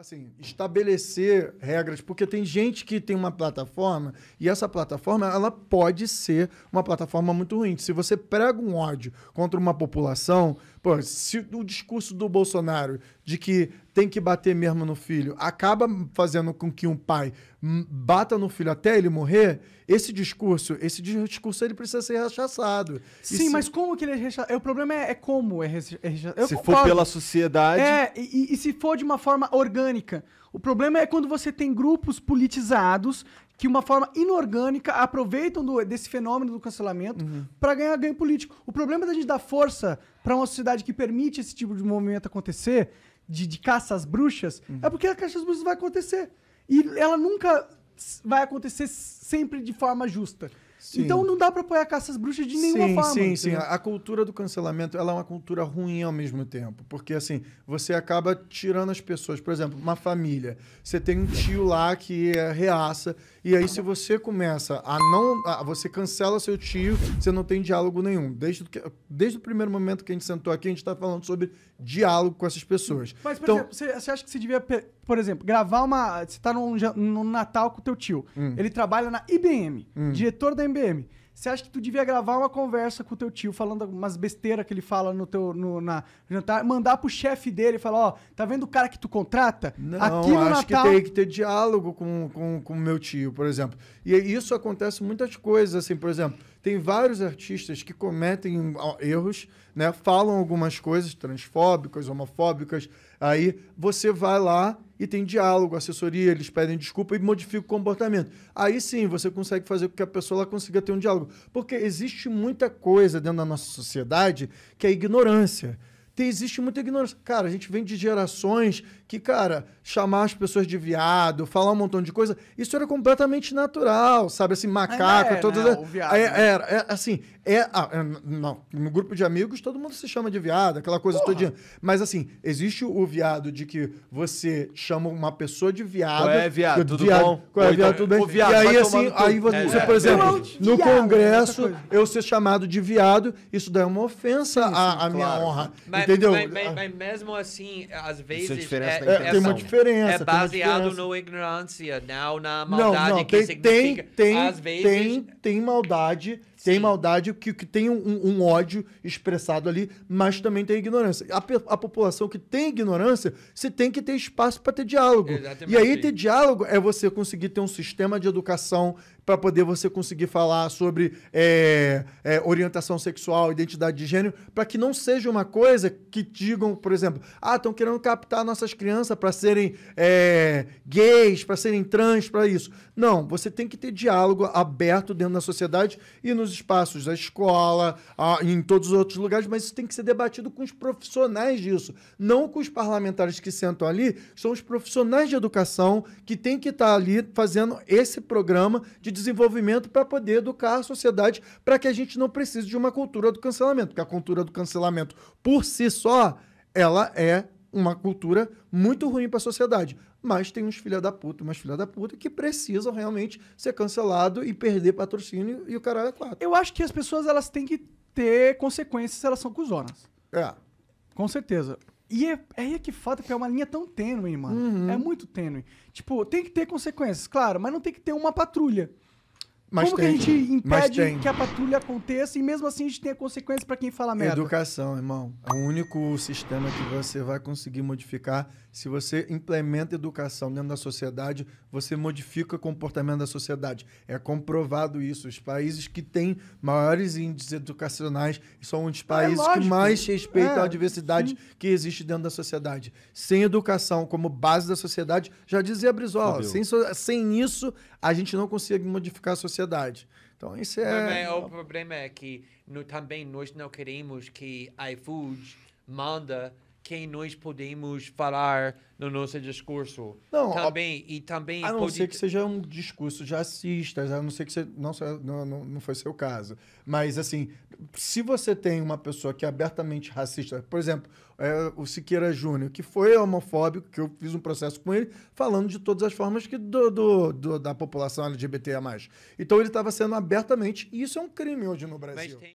assim, estabelecer regras, porque tem gente que tem uma plataforma e essa plataforma ela pode ser uma plataforma muito ruim. Se você prega um ódio contra uma população, pô, se o discurso do Bolsonaro de que tem que bater mesmo no filho acaba fazendo com que um pai bata no filho até ele morrer, esse discurso, esse discurso ele precisa ser rechaçado. Sim, se... mas como que ele é rechaçado? É, o problema é, é como é rechaçado. É é se concordo. for pela sociedade. É, e, e, se for de uma forma orgânica. O problema é quando você tem grupos politizados que, de uma forma inorgânica, aproveitam do, desse fenômeno do cancelamento uhum. para ganhar ganho político. O problema da gente dar força para uma sociedade que permite esse tipo de movimento acontecer, de, de caça às bruxas, uhum. é porque a caça às bruxas vai acontecer. E ela nunca vai acontecer sempre de forma justa. Sim. Então não dá para apoiar caças bruxas de nenhuma sim, forma. Sim, sim. A cultura do cancelamento ela é uma cultura ruim ao mesmo tempo. Porque assim, você acaba tirando as pessoas. Por exemplo, uma família. Você tem um tio lá que é reaça e aí, se você começa a não. A, você cancela seu tio, você não tem diálogo nenhum. Desde, desde o primeiro momento que a gente sentou aqui, a gente está falando sobre diálogo com essas pessoas. Mas, por então, exemplo, você, você acha que você devia, por exemplo, gravar uma. Você está num, Natal com o teu tio. Hum. Ele trabalha na IBM, hum. diretor da IBM. Você acha que tu devia gravar uma conversa com o teu tio, falando umas besteiras que ele fala no teu no, na jantar, mandar pro chefe dele e falar, ó, oh, tá vendo o cara que tu contrata? Não, Aqui no acho Natal... que tem que ter diálogo com o com, com meu tio, por exemplo. E isso acontece muitas coisas, assim, por exemplo, tem vários artistas que cometem erros, né? Falam algumas coisas transfóbicas, homofóbicas. Aí você vai lá e tem diálogo, assessoria, eles pedem desculpa e modifica o comportamento. Aí sim você consegue fazer com que a pessoa lá consiga ter um diálogo. Porque existe muita coisa dentro da nossa sociedade que é ignorância tem, existe muita ignorância. Cara, a gente vem de gerações que, cara, chamar as pessoas de viado, falar um montão de coisa, isso era completamente natural, sabe? Assim, macaco, é, né, todas. viado, né? é, era, é, assim, é, ah, é, não, no grupo de amigos todo mundo se chama de viado, aquela coisa Porra. todinha. Mas assim, existe o viado de que você chama uma pessoa de viado. Qual é viado, tudo viado, bom? Qual é viado, tá- tudo bem? Viado, e aí assim, aí você, é, por é. exemplo, no congresso eu ser chamado de viado, isso daí é uma ofensa à, minha honra. Mas, entendeu? Mas, mas, mas, mesmo assim, às é vezes. É, é, tem uma diferença. É baseado na no ignorância, não na maldade não, não, que tem, significa. Tem, vezes... tem, tem maldade tem Sim. maldade, que, que tem um, um, ódio expressado ali, mas também tem ignorância. A, a população que tem ignorância, você tem que ter espaço para ter diálogo. Exatamente. E aí, ter diálogo é você conseguir ter um sistema de educação para poder você conseguir falar sobre é, é, orientação sexual, identidade de gênero, para que não seja uma coisa que digam, por exemplo, ah, estão querendo captar nossas crianças para serem é, gays, para serem trans, para isso. Não, você tem que ter diálogo aberto dentro da sociedade e nos espaços, a escola, a, em todos os outros lugares, mas isso tem que ser debatido com os profissionais disso, não com os parlamentares que sentam ali, são os profissionais de educação que têm que estar tá ali fazendo esse programa de desenvolvimento para poder educar a sociedade, para que a gente não precise de uma cultura do cancelamento, porque a cultura do cancelamento, por si só, ela é uma cultura muito ruim para a sociedade. Mas tem uns filha da puta, umas filha da puta que precisam realmente ser cancelado e perder patrocínio e o caralho é quatro. Eu acho que as pessoas elas têm que ter consequências se elas são cuzonas. É. Com certeza. E é, é que falta, que é uma linha tão tênue, mano. Uhum. É muito tênue. Tipo, tem que ter consequências, claro, mas não tem que ter uma patrulha. Mas Como tem, que a gente impede que a patrulha aconteça e mesmo assim a gente tenha consequências para quem fala merda? Educação, irmão. É o único sistema que você vai conseguir modificar. Se você implementa educação dentro da sociedade, você modifica o comportamento da sociedade. É comprovado isso. Os países que têm maiores índices educacionais são os é países é, que mais respeitam é, a diversidade sim. que existe dentro da sociedade. Sem educação como base da sociedade, já dizia Brizola, sem, sem isso a gente não consegue modificar a sociedade sociedade. Então, isso é. é o problema é que no, também nós não queremos que iFood manda quem nós podemos falar no nosso discurso. Não, também, a, e também a não pode... ser que seja um discurso de racistas, a não ser que você, não, não, não foi seu caso. Mas, assim, se você tem uma pessoa que é abertamente racista, por exemplo, é, o Siqueira Júnior, que foi homofóbico, que eu fiz um processo com ele, falando de todas as formas que do, do, do da população LGBT a mais. Então, ele estava sendo abertamente, e isso é um crime hoje no Brasil.